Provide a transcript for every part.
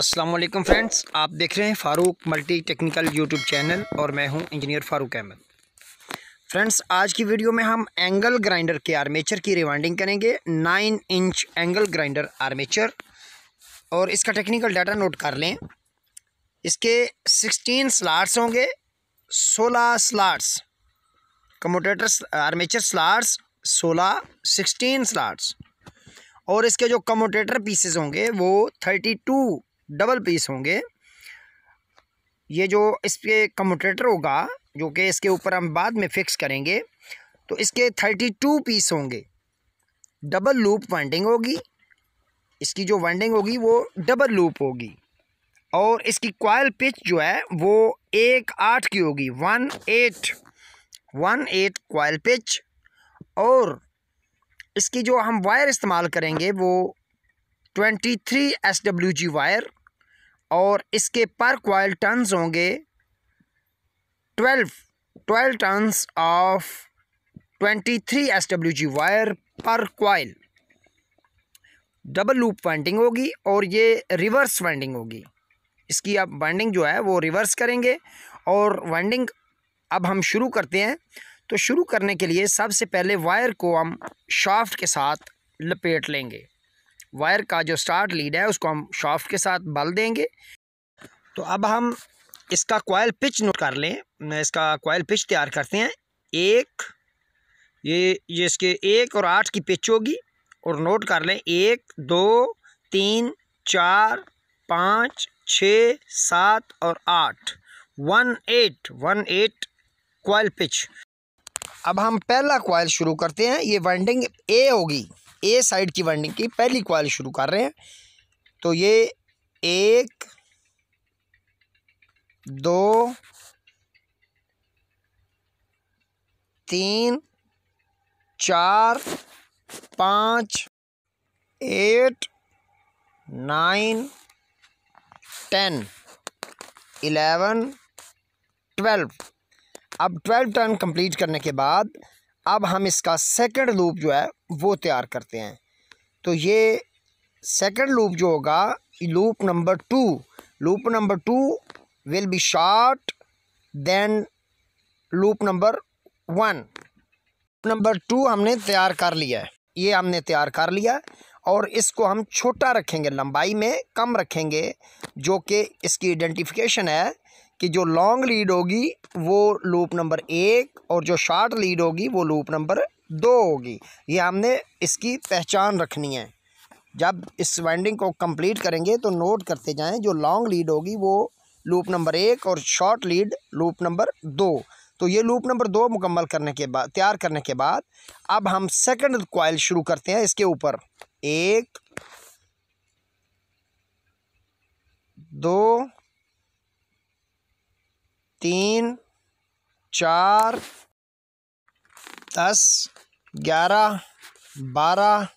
Aslam friends आप देख रहे हैं Farooq multi technical YouTube channel और मैं हूं इंजीनियर फ़ारूक अहमद फ्रेंड्स आज की वीडियो में हम एंगल ग्राइंडर के आर्मेचर की रिवाइंडिंग करेंगे nine inch angle grinder armature और इसका टेक्निकल डाटा नोट कर लें इसके सिक्सटीन स्लाट्स होंगे सोलह स्लाट्स कमोटेटर आर्मेचर स्लाट्स सोलह सिक्सटीन स्लाट्स और इसके जो कमोटेटर पीसेज होंगे वो थर्टी टू डबल पीस होंगे ये जो इसके कम्यूटेटर होगा जो कि इसके ऊपर हम बाद में फिक्स करेंगे तो इसके थर्टी टू पीस होंगे डबल लूप वाइंडिंग होगी इसकी जो वाइंडिंग होगी वो डबल लूप होगी और इसकी कॉयल पिच जो है वो एक आठ की होगी one eight one eight coil pitch और इसकी जो हम वायर इस्तेमाल करेंगे वो twenty three S W G wire और इसके पर क्वाइल टन्स होंगे twelve twelve turns of twenty three S W G wire पर क्वाइल डबल लूप वाइंडिंग होगी और ये रिवर्स वाइंडिंग होगी इसकी आप वाइंडिंग जो है वो रिवर्स करेंगे और वाइंडिंग अब हम शुरू करते हैं तो शुरू करने के लिए सबसे पहले वायर को हम शाफ्ट के साथ लपेट लेंगे वायर का जो स्टार्ट लीड है उसको हम शॉफ्ट के साथ बल देंगे तो अब हम इसका कोयल पिच नोट कर लें इसका कोयल पिच तैयार करते हैं एक ये ये इसके एक और आठ की पिच होगी और नोट कर लें एक दो तीन चार पाँच छ सात और आठ one eight one eight coil pitch अब हम पहला कोयल शुरू करते हैं ये वाइंडिंग ए होगी ए साइड की वाइंडिंग की पहली कॉयल शुरू कर रहे हैं तो ये एक दो तीन चार पाँच eight nine ten eleven twelve अब ट्वेल्व टर्न कंप्लीट करने के बाद अब हम इसका सेकंड लूप जो है वो तैयार करते हैं तो ये सेकंड लूप जो होगा loop number two loop number two will be short then loop number one number two हमने तैयार कर लिया है ये हमने तैयार कर लिया और इसको हम छोटा रखेंगे लंबाई में कम रखेंगे जो कि इसकी आइडेंटिफिकेशन है कि जो लॉन्ग लीड होगी वो लूप नंबर एक और जो शॉर्ट लीड होगी वो लूप नंबर दो होगी ये हमने इसकी पहचान रखनी है जब इस वाइंडिंग को कंप्लीट करेंगे तो नोट करते जाएं जो लॉन्ग लीड होगी वो लूप नंबर एक और शॉर्ट लीड लूप नंबर दो तो ये लूप नंबर दो मुकम्मल करने के बाद तैयार करने के बाद अब हम सेकंड कॉयल शुरू करते हैं इसके ऊपर एक दो तीन चार दस ग्यारह बारह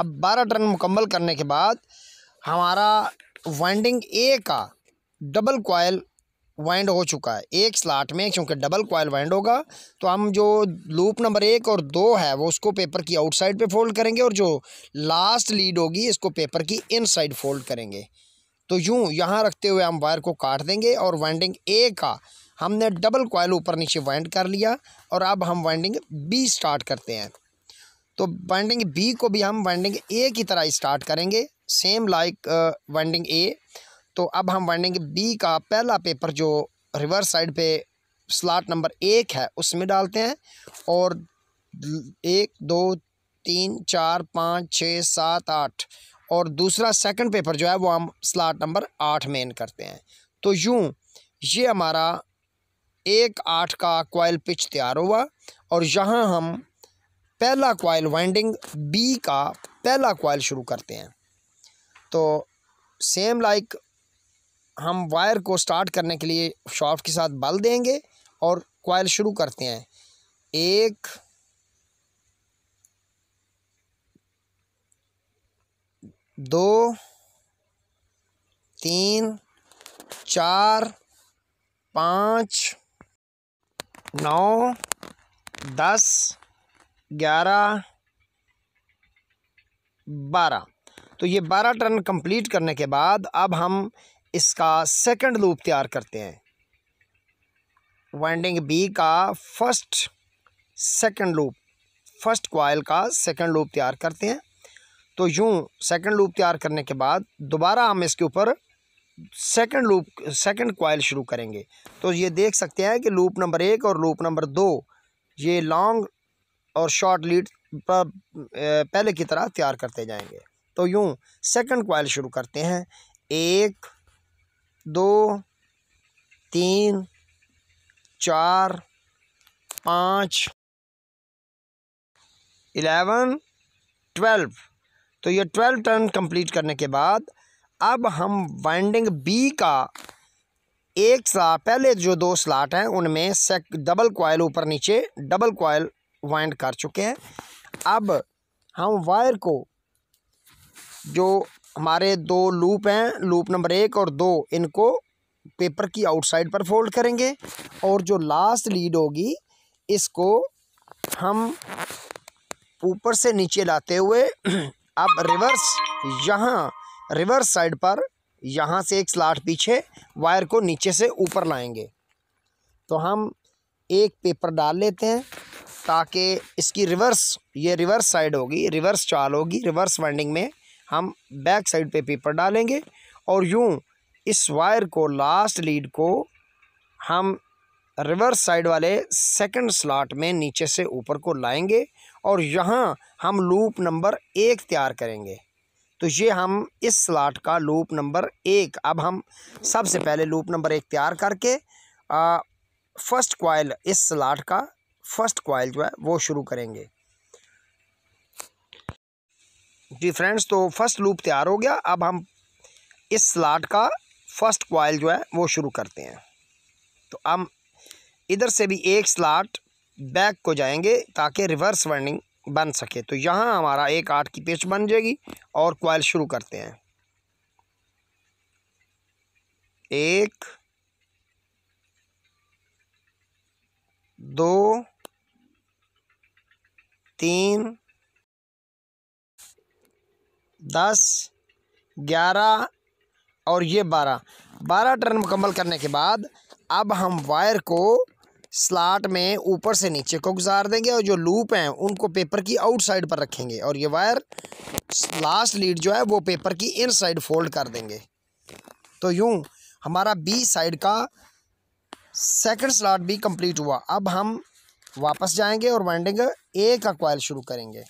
अब बारह टर्न मुकम्मल करने के बाद हमारा वाइंडिंग ए का डबल कॉयल वाइंड हो चुका है एक स्लाट में क्योंकि डबल कॉयल वाइंड होगा तो हम जो लूप नंबर एक और दो है वो उसको पेपर की आउटसाइड पे फोल्ड करेंगे और जो लास्ट लीड होगी इसको पेपर की इनसाइड फोल्ड करेंगे तो यूँ यहाँ रखते हुए हम वायर को काट देंगे और वाइंडिंग ए का हमने डबल कॉयल ऊपर नीचे वाइंड कर लिया और अब हम वाइंडिंग बी स्टार्ट करते हैं तो वाइंडिंग बी को भी हम वाइंडिंग ए की तरह स्टार्ट करेंगे सेम लाइक वाइंडिंग ए तो अब हम वाइंडिंग बी का पहला पेपर जो रिवर्स साइड पे स्लाट नंबर एक है उसमें डालते हैं और एक दो तीन चार पाँच छः सात आठ और दूसरा सेकंड पेपर जो है वो हम स्लाट नंबर आठ में इन करते हैं तो यूँ ये हमारा एक आठ का कोयल पिच तैयार हुआ और यहाँ हम पहला कोयल वाइंडिंग बी का पहला कोयल शुरू करते हैं तो सेम लाइक हम वायर को स्टार्ट करने के लिए शॉफ्ट के साथ बल देंगे और कोयल शुरू करते हैं एक दो तीन चार पाँच नौ दस ग्यारह बारह तो ये बारह टर्न कंप्लीट करने के बाद अब हम इसका सेकंड लूप तैयार करते हैं वाइंडिंग बी का first second loop first coil का सेकंड लूप तैयार करते हैं तो यूँ सेकंड लूप तैयार करने के बाद दोबारा हम इसके ऊपर सेकंड लूप सेकंड कॉयल शुरू करेंगे तो ये देख सकते हैं कि लूप नंबर एक और लूप नंबर दो ये लॉन्ग और शॉर्ट लीड पहले की तरह तैयार करते जाएंगे तो यूँ सेकंड कॉयल शुरू करते हैं एक दो तीन चार पाँच इलेवन ट्वेल्व तो ये ट्वेल्व टर्न कंप्लीट करने के बाद अब हम बाइंडिंग बी का एक सा पहले जो दो स्लाट हैं उनमें सेक डबल क्वाइल ऊपर नीचे डबल क्वाइल वाइंड कर चुके हैं अब हम वायर को जो हमारे दो लूप हैं लूप नंबर एक और दो इनको पेपर की आउटसाइड पर फोल्ड करेंगे और जो लास्ट लीड होगी इसको हम ऊपर से नीचे लाते हुए अब रिवर्स यहाँ रिवर्स साइड पर यहाँ से एक स्लाट पीछे वायर को नीचे से ऊपर लाएंगे तो हम एक पेपर डाल लेते हैं ताकि इसकी रिवर्स ये रिवर्स साइड होगी रिवर्स चाल होगी रिवर्स वाइंडिंग में हम बैक साइड पे पेपर डालेंगे और यूँ इस वायर को लास्ट लीड को हम रिवर्स साइड वाले सेकंड स्लॉट में नीचे से ऊपर को लाएंगे और यहाँ हम लूप नंबर एक तैयार करेंगे तो ये हम इस स्लाट का लूप नंबर एक अब हम सबसे पहले लूप नंबर एक तैयार करके आ, फर्स्ट कॉयल इस स्लाट का फर्स्ट कॉयल जो है वो शुरू करेंगे जी फ्रेंड्स तो फर्स्ट लूप तैयार हो गया अब हम इस स्लाट का फर्स्ट कॉयल जो है वो शुरू करते हैं तो हम इधर से भी एक स्लाट बैक को जाएंगे ताकि रिवर्स वर्निंग बन सके तो यहाँ हमारा एक आठ की पेच बन जाएगी और कॉयल शुरू करते हैं एक दो तीन दस ग्यारह और ये बारह बारह टर्न मुकम्मल करने के बाद अब हम वायर को स्लाट में ऊपर से नीचे को गुजार देंगे और जो लूप हैं उनको पेपर की आउटसाइड पर रखेंगे और ये वायर लास्ट लीड जो है वो पेपर की इनसाइड फोल्ड कर देंगे तो यूँ हमारा बी साइड का सेकंड स्लाट भी कंप्लीट हुआ अब हम वापस जाएंगे और वाइंडिंग ए का कॉयल शुरू करेंगे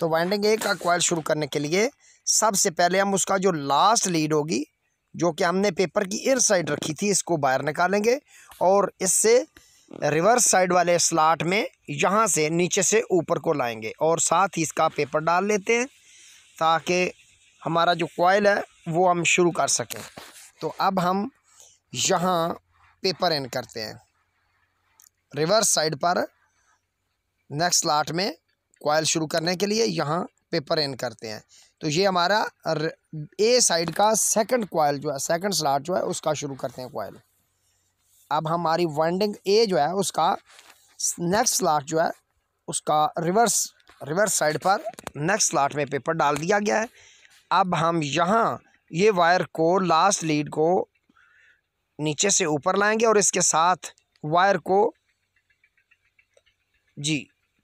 तो वाइंडिंग ए का कॉयल शुरू करने के लिए सबसे पहले हम उसका जो लास्ट लीड होगी जो कि हमने पेपर की इन साइड रखी थी इसको बाहर निकालेंगे और इससे रिवर्स साइड वाले स्लाट में यहाँ से नीचे से ऊपर को लाएंगे और साथ ही इसका पेपर डाल लेते हैं ताकि हमारा जो कोयल है वो हम शुरू कर सकें तो अब हम यहाँ पेपर इन करते हैं रिवर्स साइड पर नेक्स्ट स्लाट में कॉयल शुरू करने के लिए यहाँ पेपर इन करते हैं तो ये हमारा ए साइड का सेकंड कॉयल जो है सेकंड स्लाट जो है उसका शुरू करते हैं कॉयल अब हमारी वाइंडिंग ए जो है उसका नेक्स्ट स्लाट जो है उसका रिवर्स रिवर्स साइड पर नेक्स्ट स्लाट में पेपर डाल दिया गया है अब हम यहाँ ये वायर को लास्ट लीड को नीचे से ऊपर लाएंगे और इसके साथ वायर को जी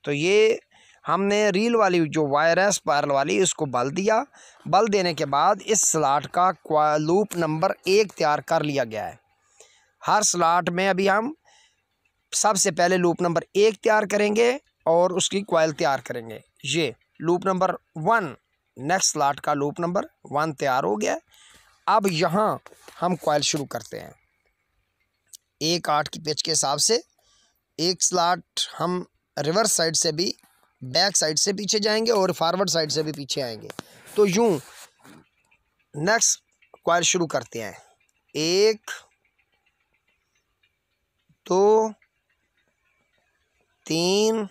तो ये हमने रील वाली जो वायर है स्पायरल वाली उसको बल दिया बल देने के बाद इस स्लाट का लूप नंबर एक तैयार कर लिया गया है हर स्लाट में अभी हम सबसे पहले लूप नंबर एक तैयार करेंगे और उसकी क्वाइल तैयार करेंगे ये loop number one next slot का लूप नंबर वन तैयार हो गया अब यहाँ हम क्वाइल शुरू करते हैं एक आठ की पिच के हिसाब से एक स्लाट हम रिवर्स साइड से भी बैक साइड से पीछे जाएंगे और फॉरवर्ड साइड से भी पीछे आएंगे तो यूँ नेक्स्ट क्वायर शुरू करते हैं एक दो तीन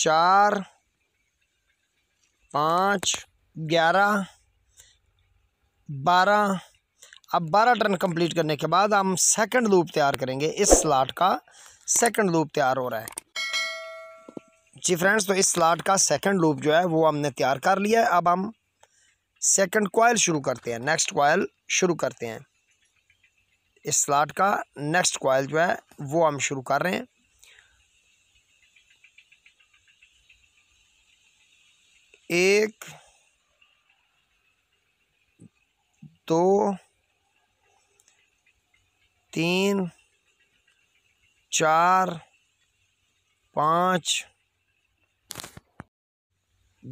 चार पाँच ग्यारह बारह अब बारह टर्न कंप्लीट करने के बाद हम सेकंड लूप तैयार करेंगे इस स्लाट का सेकंड लूप तैयार हो रहा है जी फ्रेंड्स तो इस स्लाट का सेकंड लूप जो है वो हमने तैयार कर लिया है अब हम सेकंड कॉयल शुरू करते हैं नेक्स्ट कॉयल शुरू करते हैं इस स्लाट का नेक्स्ट कॉयल जो है वो हम शुरू कर रहे हैं एक दो तीन चार पाँच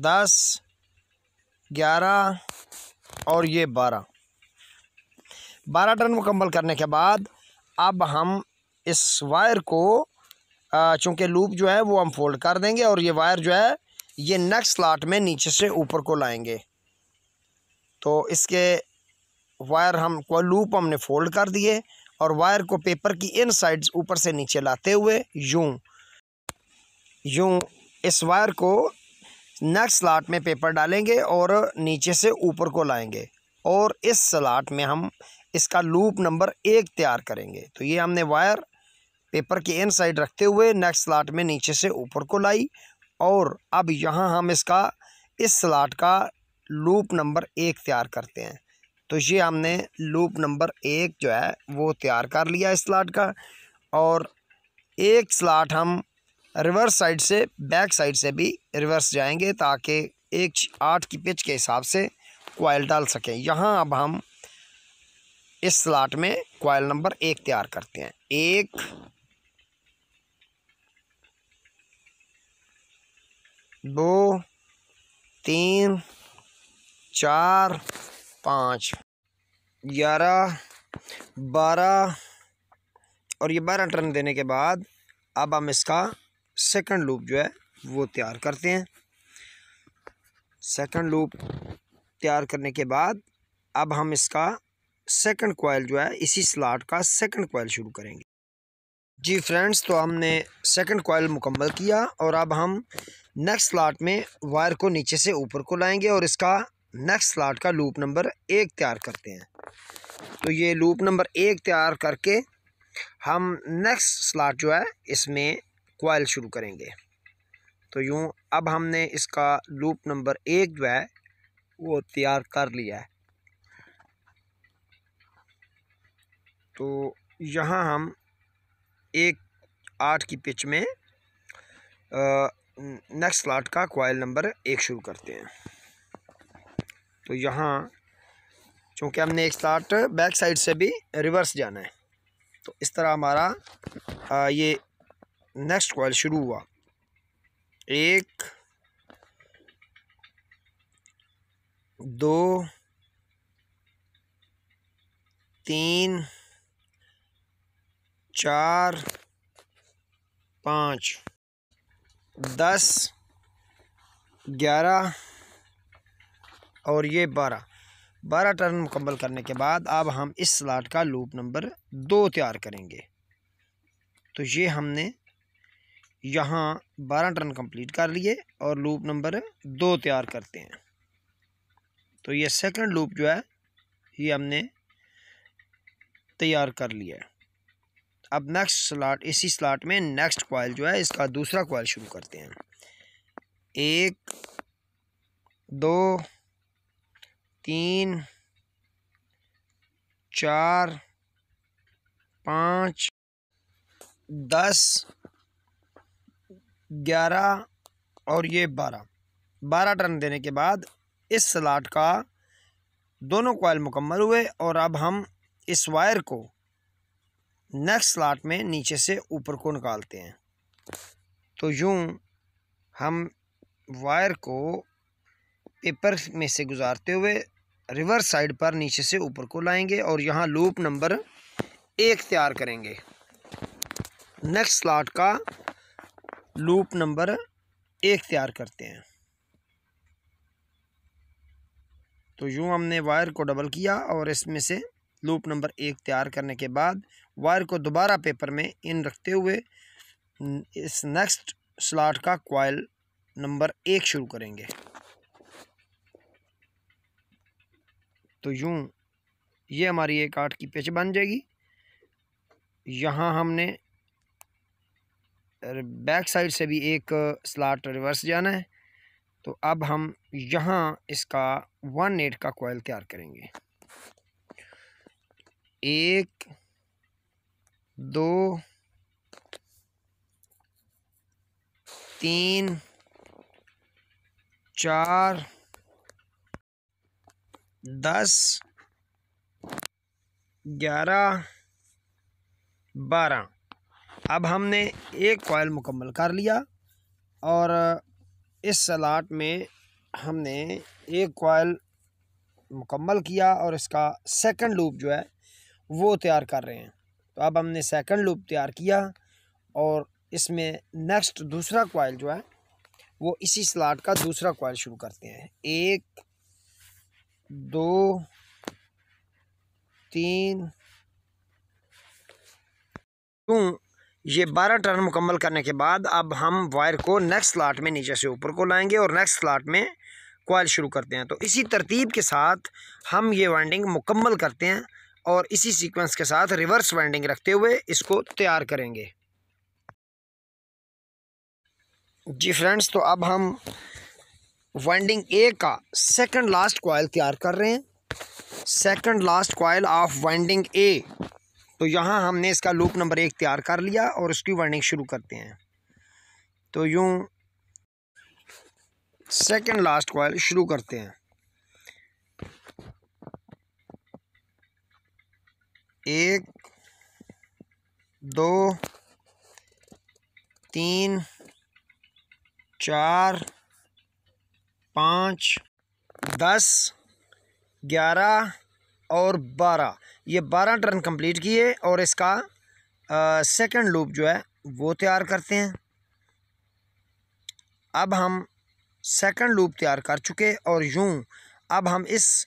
दस ग्यारह और ये बारह बारह टर्न मुकम्मल करने के बाद अब हम इस वायर को चूँकि लूप जो है वो हम फोल्ड कर देंगे और ये वायर जो है ये नेक्स्ट लाट में नीचे से ऊपर को लाएंगे तो इसके वायर हम को लूप हमने फोल्ड कर दिए और वायर को पेपर की इन साइड्स ऊपर से नीचे लाते हुए यूं यूं इस वायर को नेक्स्ट स्लाट में पेपर डालेंगे और नीचे से ऊपर को लाएंगे और इस स्लाट में हम इसका लूप नंबर एक तैयार करेंगे तो ये हमने वायर पेपर के एन साइड रखते हुए नेक्स्ट स्लाट में नीचे से ऊपर को लाई और अब यहाँ हम इसका इस स्लाट का लूप नंबर एक तैयार करते हैं तो ये हमने लूप नंबर एक जो है वो तैयार कर लिया इस स्लाट का और एक स्लाट हम रिवर्स साइड से बैक साइड से भी रिवर्स जाएंगे ताकि एक आठ की पिच के हिसाब से कोयल डाल सकें यहाँ अब हम इस स्लाट में क्वाइल नंबर एक तैयार करते हैं एक दो तीन चार पाँच ग्यारह बारह और ये बारह टर्न देने के बाद अब हम इसका सेकंड लूप जो है वो तैयार करते हैं सेकंड लूप तैयार करने के बाद अब हम इसका सेकंड कोयल जो है इसी स्लाट का सेकंड कोयल शुरू करेंगे जी फ्रेंड्स तो हमने सेकंड कोयल मुकम्मल किया और अब हम नेक्स्ट स्लाट में वायर को नीचे से ऊपर को लाएंगे और इसका नेक्स्ट स्लाट का लूप नंबर एक तैयार करते हैं तो ये लूप नंबर एक तैयार करके हम नेक्स्ट स्लाट जो है इसमें कोयल शुरू करेंगे तो यूँ अब हमने इसका लूप नंबर एक जो है वो तैयार कर लिया है तो यहाँ हम एक आठ की पिच में नेक्स्ट स्लाट का कोयल नंबर एक शुरू करते हैं तो यहाँ चूँकि हमने एक स्लाट बैक साइड से भी रिवर्स जाना है तो इस तरह हमारा आ, ये नेक्स्ट कोयल शुरू हुआ एक दो तीन चार पाँच दस ग्यारह और ये बारह बारह टर्न मुकम्मल करने के बाद अब हम इस स्लाट का लूप नंबर दो तैयार करेंगे तो ये हमने यहाँ बारह टर्न कंप्लीट कर लिए और लूप नंबर दो तैयार करते हैं तो ये सेकंड लूप जो है ये हमने तैयार कर लिया है अब नेक्स्ट स्लाट इसी स्लाट में नेक्स्ट कॉयल जो है इसका दूसरा कॉयल शुरू करते हैं एक दो तीन चार पाँच दस ग्यारह और ये बारह बारह टर्न देने के बाद इस स्लाट का दोनों कॉयल मुकम्मल हुए और अब हम इस वायर को नेक्स्ट स्लाट में नीचे से ऊपर को निकालते हैं तो यूँ हम वायर को पेपर में से गुजारते हुए रिवर्स साइड पर नीचे से ऊपर को लाएंगे और यहाँ लूप नंबर एक तैयार करेंगे नेक्स्ट स्लाट का लूप नंबर एक तैयार करते हैं तो यूँ हमने वायर को डबल किया और इसमें से लूप नंबर एक तैयार करने के बाद वायर को दोबारा पेपर में इन रखते हुए इस नेक्स्ट स्लाट का कॉयल नंबर एक शुरू करेंगे तो यूँ ये हमारी एक आठ की पिच बन जाएगी यहाँ हमने बैक साइड से भी एक स्लाट रिवर्स जाना है तो अब हम यहाँ इसका वन एट का कॉयल तैयार करेंगे एक दो तीन चार दस ग्यारह बारह अब हमने एक कॉयल मुकम्मल कर लिया और इस सलाट में हमने एक कॉयल मुकम्मल किया और इसका सेकंड लूप जो है वो तैयार कर रहे हैं तो अब हमने सेकंड लूप तैयार किया और इसमें नेक्स्ट दूसरा कोयल जो है वो इसी स्लाट का दूसरा कोयल शुरू करते हैं एक दो तीन तो ये बारह टर्न मुकम्मल करने के बाद अब हम वायर को नेक्स्ट स्लाट में नीचे से ऊपर को लाएंगे और नेक्स्ट स्लाट में कॉयल शुरू करते हैं तो इसी तरतीब के साथ हम ये वाइंडिंग मुकम्मल करते हैं और इसी सीक्वेंस के साथ रिवर्स वाइंडिंग रखते हुए इसको तैयार करेंगे जी फ्रेंड्स तो अब हम वाइंडिंग ए का सेकंड लास्ट कॉयल तैयार कर रहे हैं second last coil of winding A तो यहाँ हमने इसका लूप नंबर एक तैयार कर लिया और उसकी वाइंडिंग शुरू करते हैं तो यूँ सेकंड लास्ट कॉयल शुरू करते हैं एक दो तीन चार पाँच दस ग्यारह और बारह ये बारह टर्न कंप्लीट किए और इसका सेकंड लूप जो है वो तैयार करते हैं अब हम सेकंड लूप तैयार कर चुके और यूँ अब हम इस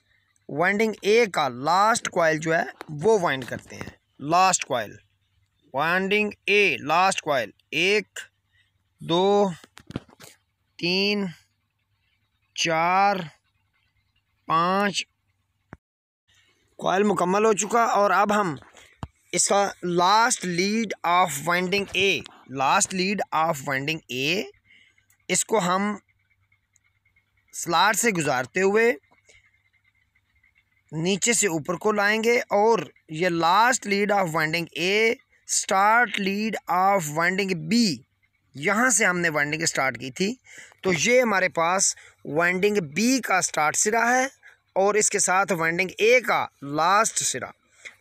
वाइंडिंग ए का लास्ट कॉयल जो है वो वाइंड करते हैं last coil winding A last coil एक दो तीन चार पाँच कॉयल मुकम्मल हो चुका और अब हम इसका last lead of winding A last lead of winding A इसको हम स्लाट से गुजारते हुए नीचे से ऊपर को लाएंगे और ये last lead of winding A start lead of winding B यहाँ से हमने वाइंडिंग स्टार्ट की थी तो ये हमारे पास वाइंडिंग बी का स्टार्ट सिरा है और इसके साथ वाइंडिंग ए का लास्ट सिरा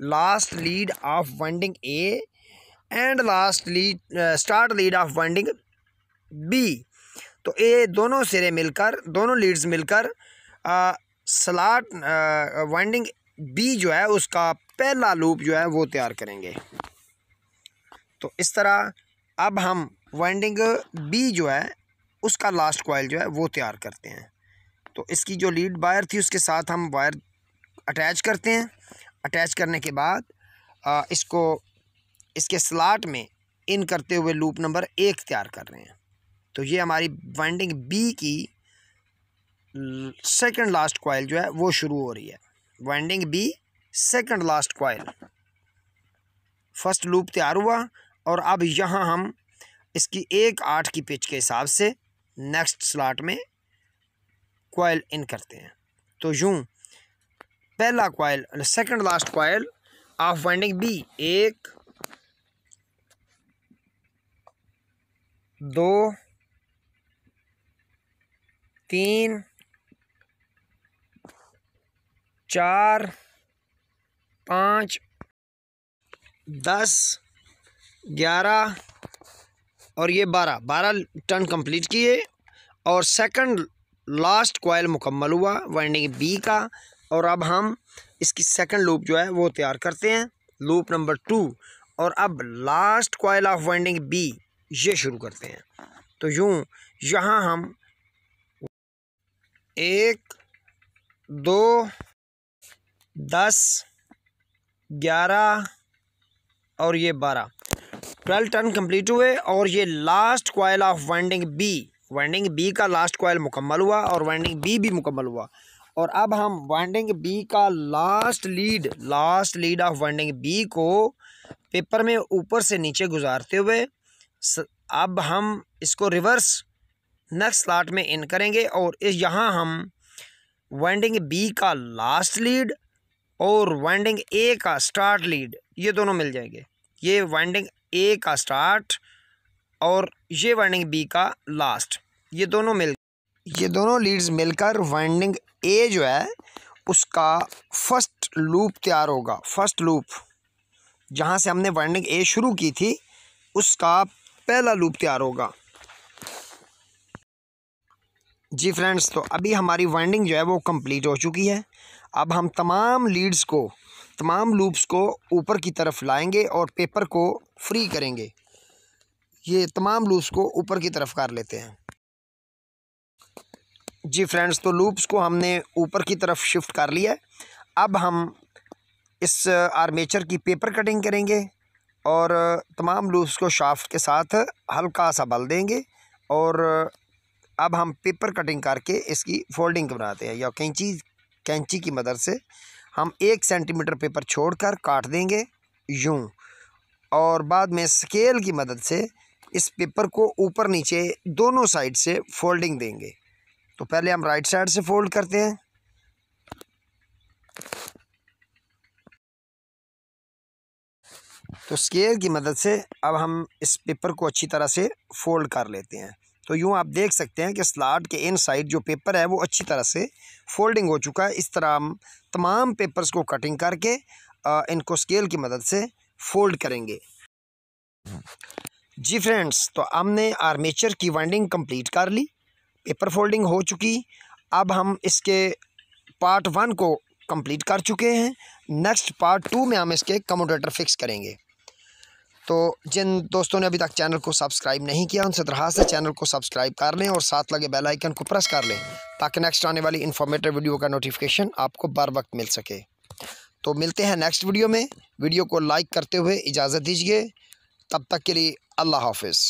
last lead of winding A and last lead start lead of winding B तो ये दोनों सिरे मिलकर दोनों लीड्स मिलकर uh, स्लाट वाइंडिंग बी जो है उसका पहला लूप जो है वो तैयार करेंगे तो इस तरह अब हम वाइंडिंग बी जो है उसका लास्ट कॉयल जो है वो तैयार करते हैं तो इसकी जो लीड वायर थी उसके साथ हम वायर अटैच करते हैं अटैच करने के बाद आ, इसको इसके स्लाट में इन करते हुए लूप नंबर एक तैयार कर रहे हैं तो ये हमारी वाइंडिंग बी की सेकंड लास्ट कॉयल जो है वो शुरू हो रही है winding B second last coil first loop तैयार हुआ और अब यहाँ हम इसकी एक आठ की पिच के हिसाब से नेक्स्ट स्लाट में कॉयल इन करते हैं तो यूँ पहला coil second last coil of winding B एक दो तीन चार पाँच दस ग्यारह और ये बारह बारह टर्न कंप्लीट किए और सेकंड लास्ट कोयल मुकम्मल हुआ वाइंडिंग बी का और अब हम इसकी सेकंड लूप जो है वो तैयार करते हैं लूप नंबर टू और अब last coil of winding B ये शुरू करते हैं तो यूँ यहाँ हम एक दो दस ग्यारह और ये बारह ट्वेल्व टर्न कंप्लीट हुए और ये last coil of winding B winding B का लास्ट कोयल मुकम्मल हुआ और वाइंडिंग बी भी मुकम्मल हुआ और अब हम वाइंडिंग बी का last lead last lead of winding B को पेपर में ऊपर से नीचे गुजारते हुए अब हम इसको रिवर्स नेक्स्ट स्लॉट में इन करेंगे और इस यहाँ हम वाइंडिंग बी का लास्ट लीड और वाइंडिंग ए का स्टार्ट लीड ये दोनों मिल जाएंगे ये वाइंडिंग ए का स्टार्ट और ये वाइंडिंग बी का लास्ट ये दोनों मिल ये दोनों लीड्स मिलकर वाइंडिंग ए जो है उसका फर्स्ट लूप तैयार होगा फर्स्ट लूप जहाँ से हमने वाइंडिंग ए शुरू की थी उसका पहला लूप तैयार होगा जी फ्रेंड्स तो अभी हमारी वाइंडिंग जो है वो कंप्लीट हो चुकी है अब हम तमाम लीड्स को तमाम लूप्स को ऊपर की तरफ लाएंगे और पेपर को फ्री करेंगे ये तमाम लूप्स को ऊपर की तरफ कर लेते हैं जी फ्रेंड्स तो लूप्स को हमने ऊपर की तरफ शिफ्ट कर लिया अब हम इस आर्मेचर की पेपर कटिंग करेंगे और तमाम लूप्स को शाफ्ट के साथ हल्का सा बल देंगे और अब हम पेपर कटिंग करके इसकी फोल्डिंग बनाते हैं या कैंची कैंची की मदद से हम एक सेंटीमीटर पेपर छोड़कर काट देंगे यूँ और बाद में स्केल की मदद से इस पेपर को ऊपर नीचे दोनों साइड से फोल्डिंग देंगे तो पहले हम राइट साइड से फोल्ड करते हैं तो स्केल की मदद से अब हम इस पेपर को अच्छी तरह से फोल्ड कर लेते हैं तो यूँ आप देख सकते हैं कि स्लाट के इन साइड जो पेपर है वो अच्छी तरह से फोल्डिंग हो चुका है इस तरह हम तमाम पेपर्स को कटिंग करके इनको स्केल की मदद से फोल्ड करेंगे जी फ्रेंड्स तो हमने आर्मेचर की वाइंडिंग कंप्लीट कर ली पेपर फोल्डिंग हो चुकी अब हम इसके पार्ट वन को कंप्लीट कर चुके हैं नेक्स्ट पार्ट टू में हम इसके कमोडेटर फिक्स करेंगे तो जिन दोस्तों ने अभी तक चैनल को सब्सक्राइब नहीं किया उनसे दरखास्त है चैनल को सब्सक्राइब कर लें और साथ लगे बेल आइकन को प्रेस कर लें ताकि नेक्स्ट आने वाली इन्फॉर्मेटिव वीडियो का नोटिफिकेशन आपको बर वक्त मिल सके तो मिलते हैं नेक्स्ट वीडियो में वीडियो को लाइक करते हुए इजाज़त दीजिए तब तक के लिए अल्लाह हाफिज़